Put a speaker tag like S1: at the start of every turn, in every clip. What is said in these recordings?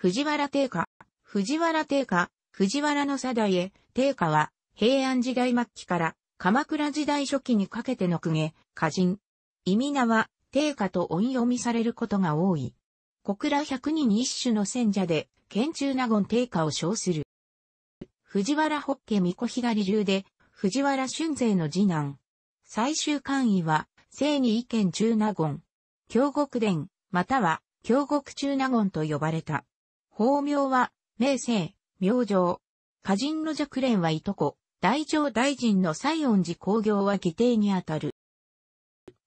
S1: 藤原定家。藤原定家、藤原の定家、定家は、平安時代末期から、鎌倉時代初期にかけての公家、歌人。意味名は、定家と音読みされることが多い。小倉百人一首の戦者で、県中納言定家を称する。藤原北家巫女左流で、藤原春勢の次男。最終官位は、正に意見中納言。京極殿、または、京極中納言と呼ばれた。法名は、名声、明星。歌人の若蓮はいとこ、大乗大臣の西恩寺工業は義弟にあたる。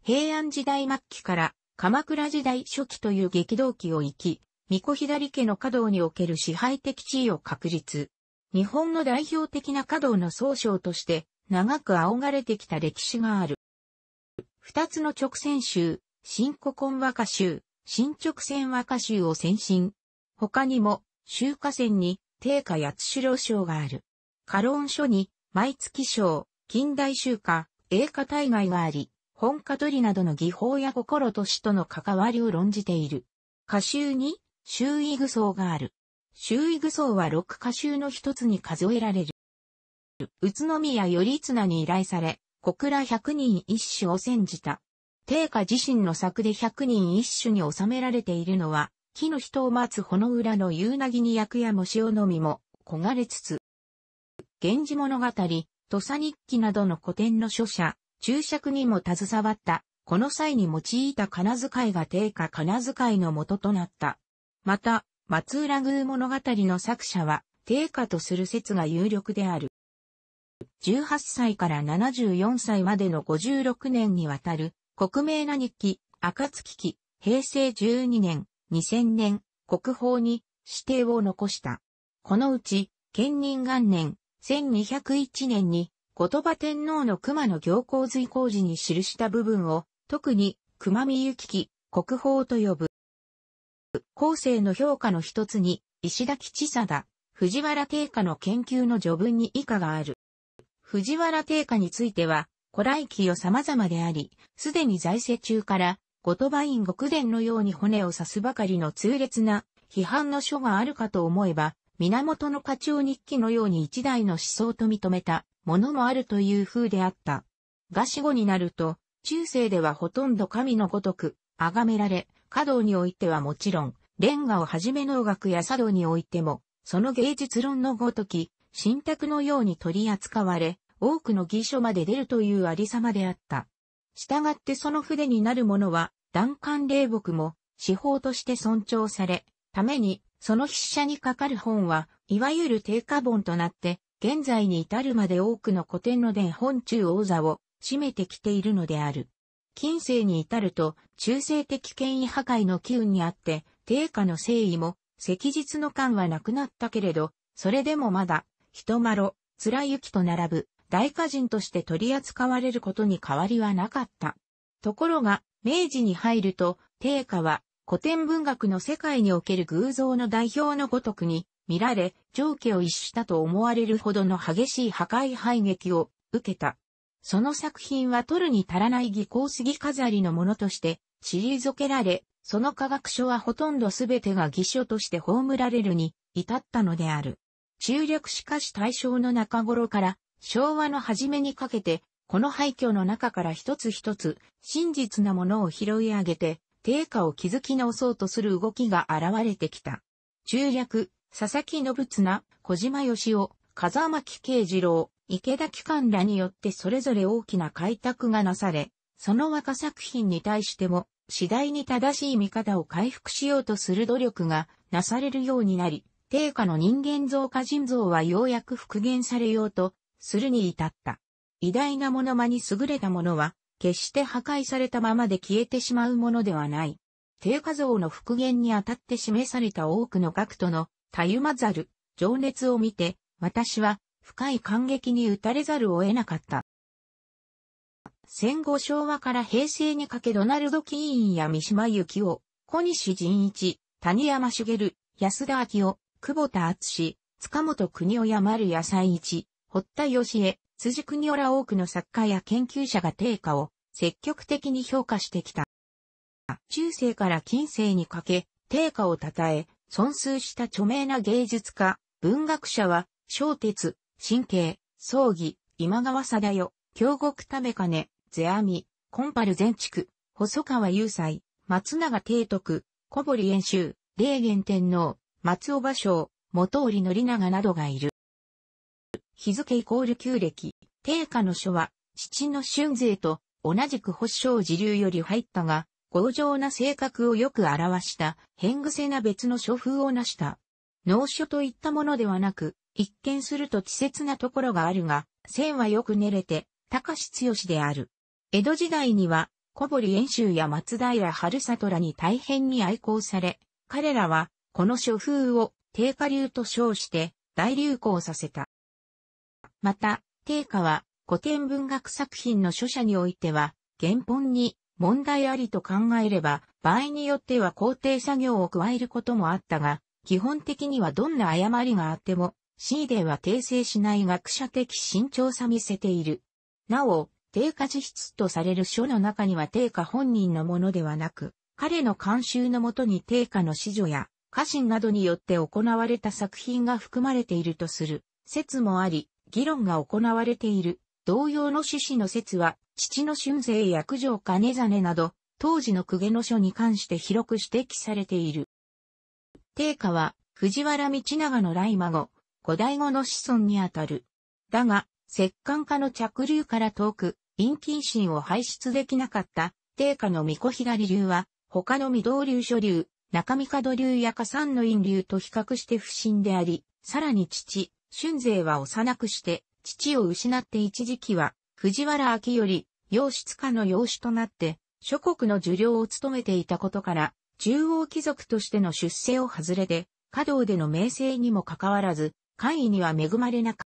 S1: 平安時代末期から鎌倉時代初期という激動期を生き、巫女左家の華道における支配的地位を確立。日本の代表的な華道の総称として長く仰がれてきた歴史がある。二つの直線集、新古今和歌集、新直線和歌集を先進、他にも、秋華戦に、定価八代賞がある。過論書に、毎月賞、近代秋華、英華大概があり、本家取りなどの技法や心と死との関わりを論じている。歌集に、周囲具装がある。周囲具装は六歌集の一つに数えられる。宇都宮頼綱に依頼され、小倉百人一首を占じた。定家自身の作で百人一首に収められているのは、木の人を待つ穂の裏の夕なぎに役や模様のみも、焦がれつつ。源氏物語、土佐日記などの古典の書写、注釈にも携わった、この際に用いた金遣いが定価金遣いの元となった。また、松浦宮物語の作者は、定価とする説が有力である。18歳から74歳までの56年にわたる、国名な日記、暁期、平成12年、2000年、国宝に指定を残した。このうち、県人元年、1201年に、後鳥羽天皇の熊野行幸随行時に記した部分を、特に、熊見行き、国宝と呼ぶ。後世の評価の一つに、石田吉貞、藤原定家の研究の序文に以下がある。藤原定家については、古来期を様々であり、すでに在世中からゴトバイン極伝のように骨を刺すばかりの痛烈な批判の書があるかと思えば、源の課長日記のように一代の思想と認めたものもあるという風であった。が死後になると、中世ではほとんど神のごとく、崇められ、華道においてはもちろん、レンガをはじめ農学や茶道においても、その芸術論のごとき、神託のように取り扱われ、多くの義書まで出るというありさまであった。従ってその筆になるものは、断簡霊木も、司法として尊重され、ために、その筆者にかかる本は、いわゆる定価本となって、現在に至るまで多くの古典の伝本中王座を占めてきているのである。近世に至ると、中世的権威破壊の機運にあって、定価の誠意も、赤日の感はなくなったけれど、それでもまだ、人まろ、貫雪と並ぶ、大歌人として取り扱われることに変わりはなかった。ところが、明治に入ると、定価は古典文学の世界における偶像の代表のごとくに見られ、上下を逸したと思われるほどの激しい破壊排撃を受けた。その作品は取るに足らない技巧すぎ飾りのものとして退けられ、その科学書はほとんどすべてが偽書として葬られるに至ったのである。中略しかし大正の中頃から昭和の初めにかけて、この廃墟の中から一つ一つ、真実なものを拾い上げて、定価を築き直そうとする動きが現れてきた。中略、佐々木信綱、小島義雄、風巻慶次郎、池田機関らによってそれぞれ大きな開拓がなされ、その和歌作品に対しても、次第に正しい見方を回復しようとする努力がなされるようになり、定価の人間像化人像はようやく復元されようとするに至った。偉大なものまに優れたものは、決して破壊されたままで消えてしまうものではない。低下像の復元にあたって示された多くの学徒の、たゆまざる、情熱を見て、私は、深い感激に打たれざるを得なかった。戦後昭和から平成にかけドナルド・キーンや三島由紀夫、小西仁一、谷山茂、安田昭夫、久保田厚、塚本邦夫や丸野菜一、堀田義恵、辻国よら多くの作家や研究者が定価を積極的に評価してきた。中世から近世にかけ、定価を称え、尊数した著名な芸術家、文学者は、小鉄、神経、葬儀、今川貞代、京極為金、世阿弥、コンパル全畜、細川雄斎、松永帝徳、小堀遠州、霊元天皇、松尾芭蕉、元織宣長などがいる。日付イコール旧暦、定下の書は、父の春税と同じく保証時流より入ったが、強情な性格をよく表した、変癖な別の書風を成した。農書といったものではなく、一見すると稚拙なところがあるが、線はよく練れて、高し強しである。江戸時代には、小堀遠州や松平春里らに大変に愛好され、彼らは、この書風を定下流と称して、大流行させた。また、定価は古典文学作品の書写においては、原本に問題ありと考えれば、場合によっては工程作業を加えることもあったが、基本的にはどんな誤りがあっても、シーデーは訂正しない学者的慎重さ見せている。なお、定価自筆とされる書の中には定価本人のものではなく、彼の監修のもとに定価の子女や家臣などによって行われた作品が含まれているとする説もあり、議論が行われている。同様の趣旨の説は、父の春勢や九条兼実など、当時の公家の書に関して広く指摘されている。帝家は、藤原道長の来孫、後醍醐の子孫にあたる。だが、摂関家の着流から遠く、陰近心を排出できなかった、帝家の御子左流は、他の御堂流諸流、中御門流や加山の陰流と比較して不審であり、さらに父、春勢は幼くして、父を失って一時期は、藤原明頼、養子家の養子となって、諸国の受領を務めていたことから、中央貴族としての出世を外れて、華道での名声にもかかわらず、官位には恵まれなかっ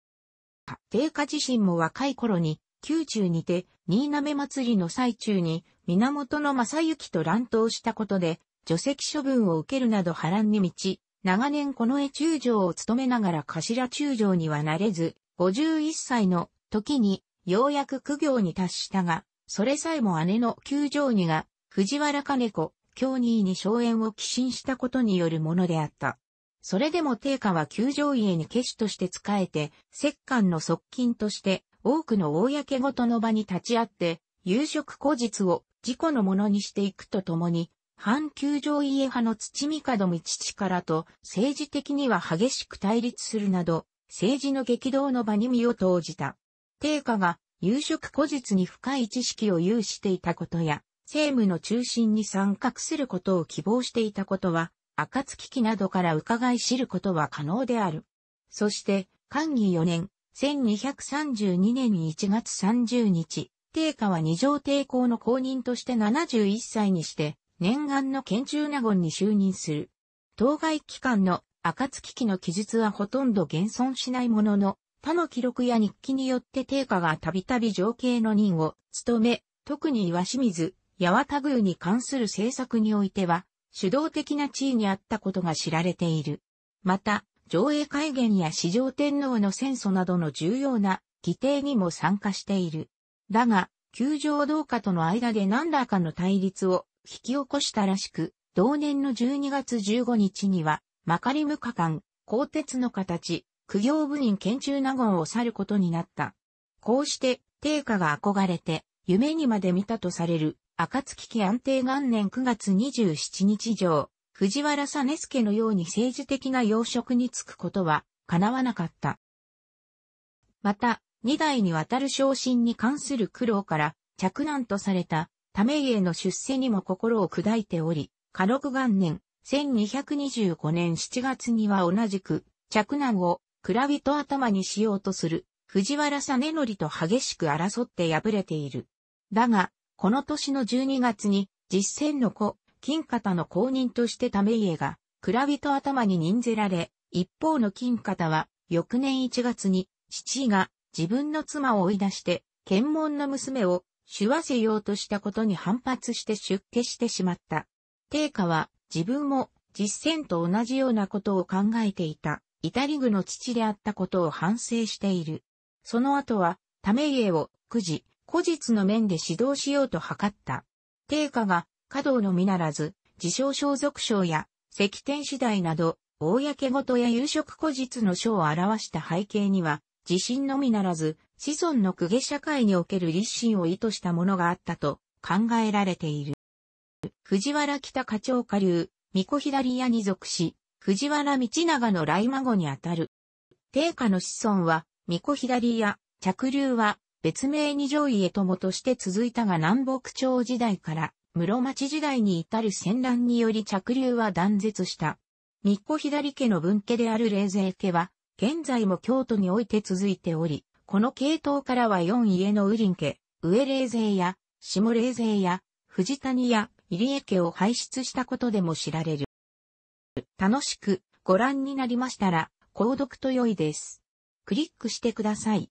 S1: た。定家自身も若い頃に、宮中にて、新滑祭りの最中に、源正行と乱闘したことで、除籍処分を受けるなど波乱に満ち、長年この絵中将を務めながら頭中将にはなれず、51歳の時にようやく苦行に達したが、それさえも姉の九条にが藤原金子、京二に荘園を寄進したことによるものであった。それでも定下は九条家に家主として仕えて、摂関の側近として多くの公ごとの場に立ち会って、夕食後日を自己のものにしていくとともに、反球場家派の土見門道らと政治的には激しく対立するなど、政治の激動の場に身を投じた。定家が夕食古日に深い知識を有していたことや、政務の中心に参画することを希望していたことは、暁期などから伺い知ることは可能である。そして、官義4年、1232年1月30日、定家は二条帝公の公認として71歳にして、念願の県中納言に就任する。当該期間の暁期の記述はほとんど現存しないものの、他の記録や日記によって定家がたびたび情景の任を務め、特に岩清水、八幡宮に関する政策においては、主導的な地位にあったことが知られている。また、上映会元や四条天皇の戦争などの重要な議定にも参加している。だが、球場同化との間で何らかの対立を引き起こしたらしく、同年の12月15日には、マカリムカ艦、鋼鉄の形、苦行部人県中納言を去ることになった。こうして、定価が憧れて、夢にまで見たとされる、暁期安定元年9月27日上、藤原実助のように政治的な要職に就くことは、叶わなかった。また、二代にわたる昇進に関する苦労から、着難とされたため家の出世にも心を砕いており、家禄元年、1225年7月には同じく、着難を、蔵人頭にしようとする、藤原実則と激しく争って敗れている。だが、この年の12月に、実践の子、金方の公認として為家が、蔵人頭に任ぜられ、一方の金方は、翌年1月に、父が、自分の妻を追い出して、検問の娘を、手話せようとしたことに反発して出家してしまった。帝家は自分も実践と同じようなことを考えていた、イタリグの父であったことを反省している。その後は、ため家を、くじ、古実の面で指導しようと図った。帝家が、華道のみならず、自称小属賞や、石天次第など、公事や夕食古実の書を表した背景には、自身のみならず、子孫の公家社会における立身を意図したものがあったと考えられている。藤原北課長下流、巫女左屋に属し、藤原道長の来孫にあたる。定家の子孫は、巫女左屋、着流は、別名二条家友として続いたが南北朝時代から、室町時代に至る戦乱により着流は断絶した。巫女左家の分家である霊勢家は、現在も京都において続いており、この系統からは4家のウリン家、上霊勢や、下霊勢や、藤谷や、入江家を輩出したことでも知られる。楽しくご覧になりましたら、購読と良いです。クリックしてください。